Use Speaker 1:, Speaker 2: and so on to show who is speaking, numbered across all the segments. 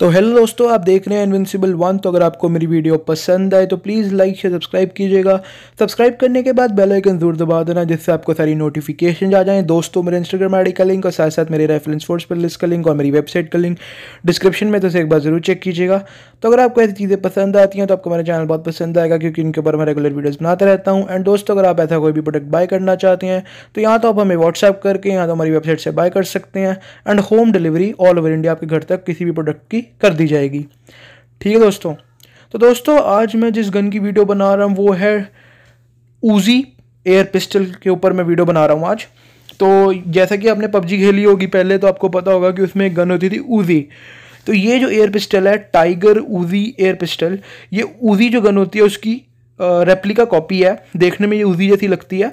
Speaker 1: तो हेलो दोस्तों आप देख रहे हैं इनविंसिबल वन तो अगर आपको मेरी वीडियो पसंद आए तो प्लीज़ लाइक शेयर सब्सक्राइब कीजिएगा सब्सक्राइब करने के बाद बेल आइकन जरूर दबा देना जिससे आपको सारी नोटिफिकेशन आ जाएँ दोस्तों मेरे इंस्टाग्राम आई का लिंक और साथ साथ मेरे रेफरेंस फोर्स पर लिस्ट का लिंक और मेरी वेबसाइट का लिंक डिस्क्रिप्शन में तो एक बार ज़रूर चेक कीजिएगा तो अगर आपको ऐसी चीज़ें पसंद आती हैं तो आपको मेरा चैनल बहुत पसंद आएगा क्योंकि इनके ऊपर मैं रेगुलर वीडियोज़ बनाते रहता हूँ एंड दोस्तों अगर आप ऐसा कोई भी प्रोडक्ट बाय करना चाहते हैं तो यहाँ तो आप हमें व्हाट्सअप करके यहाँ तो हमारी वेबसाइट से बाय कर सकते हैं and home delivery all over India आपके घर तक किसी भी प्रोडक्ट की कर दी जाएगी ठीक है दोस्तों तो दोस्तों आज मैं जिस गन की वीडियो बना रहा हूँ वो है ऊजी एयर पिस्टल के ऊपर मैं वीडियो बना रहा हूँ आज तो जैसा कि आपने पबजी खेली होगी पहले तो आपको पता होगा कि उसमें एक गन होती थी ऊजी तो ये जो एयर पिस्टल है टाइगर ऊजी एयर पिस्टल ये ऊजी जो गन होती है उसकी रेप्लिका कॉपी है देखने में ये ऊजी जैसी लगती है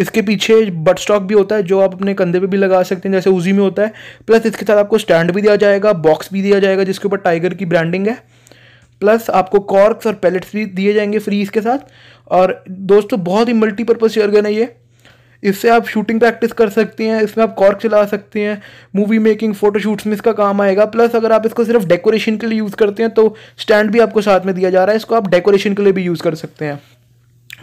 Speaker 1: इसके पीछे बट स्टॉक भी होता है जो आप अपने कंधे पे भी लगा सकते हैं जैसे उजी में होता है प्लस इसके साथ आपको स्टैंड भी दिया जाएगा बॉक्स भी दिया जाएगा जिसके ऊपर टाइगर की ब्रांडिंग है प्लस आपको कॉर्क्स और पैलेट्स भी दिए जाएंगे फ्री इसके साथ और दोस्तों बहुत ही मल्टीपर्पज़ गन है ये इससे आप शूटिंग प्रैक्टिस कर सकते हैं इसमें आप कॉर्क चला सकते हैं मूवी मेकिंग फ़ोटोशूट्स में इसका काम आएगा प्लस अगर आप इसको सिर्फ डेकोरेशन के लिए यूज़ करते हैं तो स्टैंड भी आपको साथ में दिया जा रहा है इसको आप डेकोरेशन के लिए भी यूज़ कर सकते हैं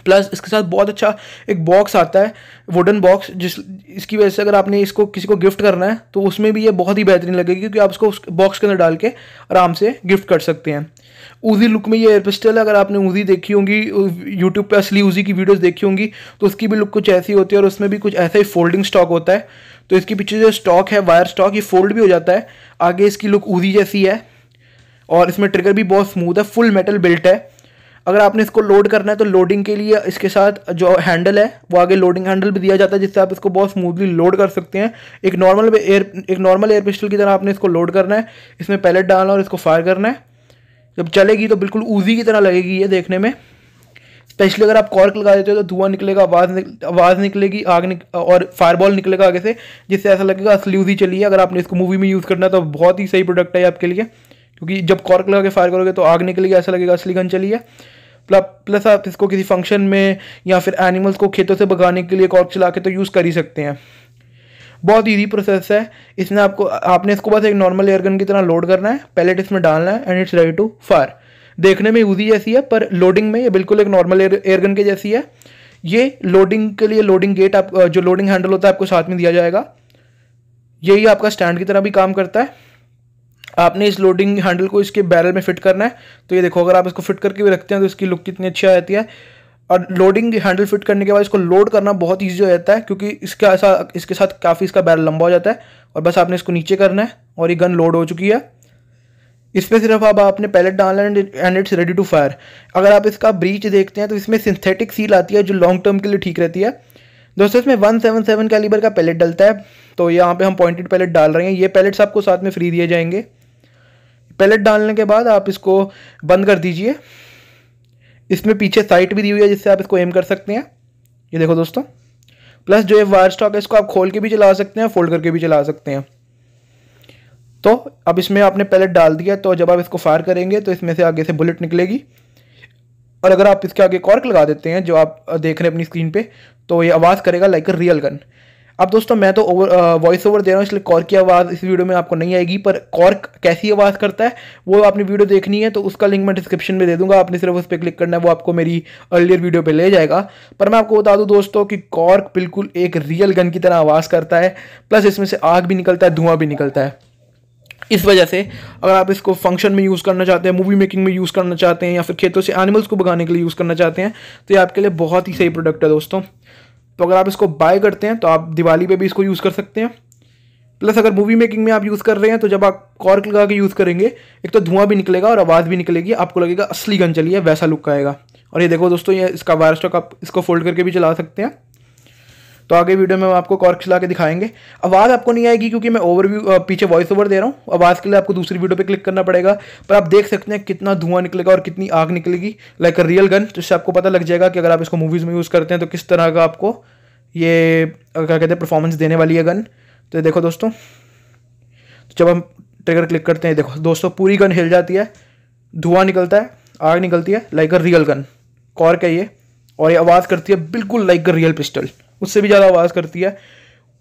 Speaker 1: प्लस इसके साथ बहुत अच्छा एक बॉक्स आता है वुडन बॉक्स जिस इसकी वजह से अगर आपने इसको किसी को गिफ्ट करना है तो उसमें भी ये बहुत ही बेहतरीन लगेगी क्योंकि आप इसको उस बॉक्स के अंदर डाल के आराम से गिफ्ट कर सकते हैं ऊजी लुक में ये एयर पिस्टल है अगर आपने ऊजी देखी होंगी यूट्यूब पर असली ऊजी की वीडियोज़ देखी होंगी तो उसकी भी लुक कुछ ऐसी होती है और उसमें भी कुछ ऐसा ही फोल्डिंग स्टॉक होता है तो इसके पीछे जो स्टॉक है वायर स्टॉक ये फोल्ड भी हो जाता है आगे इसकी लुक ऊजी जैसी है और इसमें ट्रिगर भी बहुत स्मूथ है फुल मेटल बिल्ट है अगर आपने इसको लोड करना है तो लोडिंग के लिए इसके साथ जो हैंडल है वो आगे लोडिंग हैंडल भी दिया जाता है जिससे आप इसको बहुत स्मूथली लोड कर सकते हैं एक नॉर्मल एयर एक नॉर्मल एयर पिस्टल की तरह आपने इसको लोड करना है इसमें पैलेट डालना और इसको फायर करना है जब चलेगी तो बिल्कुल ऊजी की तरह लगेगी ये देखने में स्पेशली अगर आप कॉर्क लगा देते हो तो धुआं निकलेगा आवाज़ निक, आवाज़ निकलेगी आग निक, और फायरबॉल निकलेगा आगे से जिससे ऐसा लगेगा असली ऊजी चलिए अगर आपने इसको मूवी में यूज़ करना है तो बहुत ही सही प्रोडक्ट है आपके लिए क्योंकि जब कॉर्क लगा के फायर करोगे तो आग निकलेगी ऐसा लगेगा असली गन चलिए प्लस आप इसको किसी फंक्शन में या फिर एनिमल्स को खेतों से भगाने के लिए कॉर्क चला के तो यूज़ कर ही सकते हैं बहुत ईजी प्रोसेस है इसमें आपको आपने इसको बस एक नॉर्मल एयरगन की तरह लोड करना है पैलेट इसमें डालना है and it's ready to fire देखने में यूजी जैसी है पर लोडिंग में ये बिल्कुल एक नॉर्मल एयरगन के जैसी है ये लोडिंग के लिए लोडिंग गेट आप जो लोडिंग हैंडल होता है आपको साथ में दिया जाएगा यही आपका स्टैंड की तरह भी काम करता है आपने इस लोडिंग हैंडल को इसके बैरल में फिट करना है तो ये देखो अगर आप इसको फिट करके भी रखते हैं तो इसकी लुक कितनी अच्छी आ जाती है और लोडिंग हैंडल फिट करने के बाद इसको लोड करना बहुत ईजी हो जाता है क्योंकि इसका ऐसा इसके साथ काफ़ी इसका बैरल लंबा हो जाता है और बस आपने इसको नीचे करना है और ये गन लोड हो चुकी है इसमें सिर्फ अब आपने पैलेट डालना है and it's ready to fire अगर आप इसका ब्रीच देखते हैं तो इसमें सिंथेटिक सील आती है जो लॉन्ग टर्म के लिए ठीक रहती है दोस्तों इसमें वन सेवन सेवन कैलिबर का पैलेट डलता है तो यहाँ पे हम पॉइंटेड पैलेट डाल रहे हैं ये पैलेट्स आपको साथ में फ्री दिए जाएंगे पैलेट डालने के बाद आप इसको बंद कर दीजिए इसमें पीछे साइट भी दी हुई है जिससे आप इसको एम कर सकते हैं ये देखो दोस्तों प्लस जो ये वायर स्टॉक है इसको आप खोल के भी चला सकते हैं फोल्ड करके भी चला सकते हैं तो अब इसमें आपने पैलेट डाल दिया तो जब आप इसको फायर करेंगे तो इसमें से आगे से बुलेट निकलेगी और अगर आप इसके आगे कॉर्क लगा देते हैं जो आप देख रहे हैं अपनी स्क्रीन पे तो ये आवाज़ करेगा लाइक अ रियल गन अब दोस्तों मैं तो ओवर वॉइस ओवर दे रहा हूँ इसलिए कॉर्क की आवाज़ इस वीडियो में आपको नहीं आएगी पर कॉर्क कैसी आवाज़ करता है वो आपने वीडियो देखनी है तो उसका लिंक मैं डिस्क्रिप्शन में दे दूंगा आपने सिर्फ उस पर क्लिक करना है वो आपको मेरी अर्लियर वीडियो पर ले जाएगा पर मैं आपको बता दूँ दोस्तों कि कॉर्क बिल्कुल एक रियल गन की तरह आवाज़ करता है प्लस इसमें से आग भी निकलता है धुआं भी निकलता है इस वजह से अगर आप इसको फंक्शन में यूज़ करना चाहते हैं मूवी मेकिंग में यूज़ करना चाहते हैं या फिर खेतों से एनिमल्स को भगाने के लिए यूज़ करना चाहते हैं तो ये आपके लिए बहुत ही सही प्रोडक्ट है दोस्तों तो अगर आप इसको बाय करते हैं तो आप दिवाली पे भी इसको यूज़ कर सकते हैं प्लस अगर मूवी मेकिंग में आप यूज़ कर रहे हैं तो जब आप कॉर्क लगा के यूज़ करेंगे एक तो धुआं भी निकलेगा और आवाज़ भी निकलेगी आपको लगेगा असली गन चली है वैसा लुक आएगा और ये देखो दोस्तों ये इसका वायर स्टॉक आप इसको फोल्ड करके भी चला सकते हैं तो आगे वीडियो में हम आपको कॉर्क चला के दिखाएंगे आवाज़ आपको नहीं आएगी क्योंकि मैं ओवरव्यू पीछे वॉइस ओवर दे रहा हूँ आवाज़ के लिए आपको दूसरी वीडियो पर क्लिक करना पड़ेगा पर आप देख सकते हैं कितना धुआं निकलेगा और कितनी आग निकलेगी लाइक रियल गन जिससे आपको पता लग जाएगा कि अगर आप इसको मूवीज़ में यूज़ करते हैं तो किस तरह का आपको ये क्या कहते हैं परफॉर्मेंस देने वाली है गन तो देखो दोस्तों तो जब हम ट्रिगर क्लिक करते हैं देखो दोस्तों पूरी गन हिल जाती है धुआं निकलता है आग निकलती है like a real gun cork है ये और ये आवाज़ करती है बिल्कुल लाइक अ रियल पिस्टल उससे भी ज़्यादा आवाज़ करती है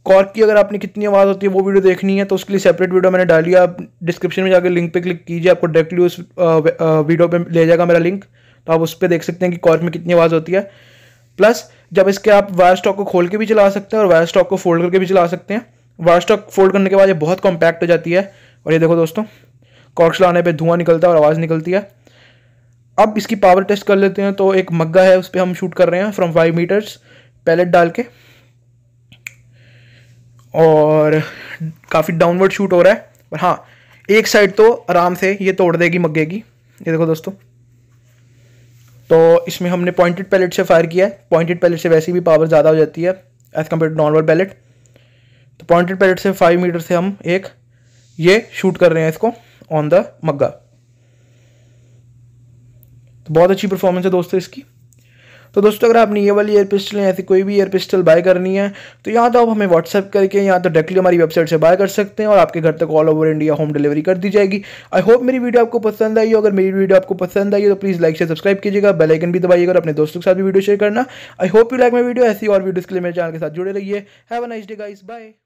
Speaker 1: कॉर्क की अगर आपने कितनी आवाज़ होती है वो वीडियो देखनी है तो उसके लिए सेपरेट वीडियो मैंने डाली है आप डिस्क्रिप्शन में जाकर लिंक पे क्लिक कीजिए आपको डायरेक्टली उस वीडियो पे ले जाएगा मेरा लिंक तो आप उस पर देख सकते हैं कि कॉर्क में कितनी आवाज़ होती है प्लस जब इसके आप वायर स्टॉक को खोल के भी चला सकते हैं और वायर स्टॉक को फोल्ड करके भी चला सकते हैं वायर स्टॉक फोल्ड करने के बाद ये बहुत कॉम्पैक्ट हो जाती है और ये देखो दोस्तों कॉर्क चलाने पर धुआं निकलता है और आवाज़ निकलती है अब इसकी पावर टेस्ट कर लेते हैं तो एक मग्गा है उस पर हम शूट कर रहे हैं फ्रॉम फाइव मीटर्स पैलेट डाल के और काफ़ी डाउनवर्ड शूट हो रहा है पर हाँ एक साइड तो आराम से ये तोड़ देगी मग्गे की ये देखो दोस्तों तो इसमें हमने पॉइंटेड पैलेट से फायर किया है पॉइंटेड पैलेट से वैसे भी पावर ज़्यादा हो जाती है as compare to normal pellet तो पॉइंटेड पैलेट से फाइव मीटर से हम एक ये शूट कर रहे हैं इसको ऑन द मग्गा तो बहुत अच्छी परफॉर्मेंस है दोस्तों इसकी तो दोस्तों अगर आपने ये वाली एयर पिस्टल या ऐसी कोई भी एयर पिस्टल बाय करनी है तो यहाँ तो आप हमें व्हाट्सअप करके यहाँ तो डायरेक्टली हमारी वेबसाइट से बाय कर सकते हैं और आपके घर तक all over India home delivery कर दी जाएगी आई होप मेरी वीडियो आपको पसंद आई हो अगर मेरी वीडियो आपको पसंद आई तो प्लीज़ लाइक से सब्सक्राइब कीजिएगा बेलाइकन भी दबाइएगा और अपने दोस्तों के साथ भी वीडियो शेयर करना I hope you like my video ऐसी और वीडियो के लिए मेरे चैनल के साथ जुड़े रहिए have a nice day guys bye